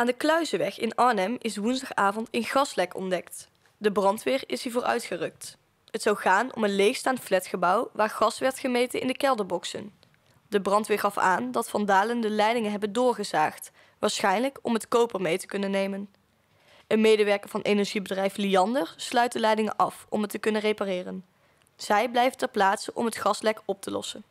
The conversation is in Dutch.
Aan de Kluizenweg in Arnhem is woensdagavond een gaslek ontdekt. De brandweer is hiervoor uitgerukt. Het zou gaan om een leegstaand flatgebouw waar gas werd gemeten in de kelderboxen. De brandweer gaf aan dat vandalen de leidingen hebben doorgezaagd, waarschijnlijk om het koper mee te kunnen nemen. Een medewerker van energiebedrijf Liander sluit de leidingen af om het te kunnen repareren. Zij blijft ter plaatse om het gaslek op te lossen.